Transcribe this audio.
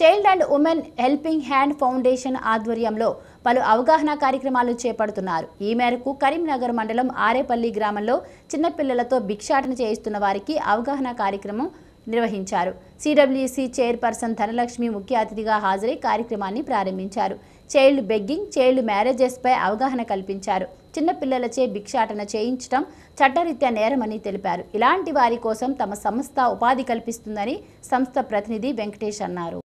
child and women helping hand foundation ఆధ్వర్యంలో పలు అవగాహన కార్యక్రమాలు చేపడుతున్నారు ఈ మేరకు కరీంనగర్ మండలం ఆరేపల్లి గ్రామంలో చిన్నపిల్లలతో భిక్షాటన చేయిస్తున్న వారికి అవగాహన కార్యక్రమం నిర్వహించారు సిడబ్ల్యూసి చైర్పర్సన్ ధనలక్ష్మి ముఖ్య అతిథిగా హాజరై కార్యక్రమాన్ని ప్రారంభించారు చైల్డ్ బెగ్గింగ్ చైల్డ్ మ్యారేజెస్పై అవగాహన కల్పించారు చిన్నపిల్లలచే భిక్షాటన చేయించడం చట్టరీత్యా నేరమని తెలిపారు ఇలాంటి వారి కోసం తమ సంస్థ ఉపాధి కల్పిస్తుందని సంస్థ ప్రతినిధి వెంకటేష్ అన్నారు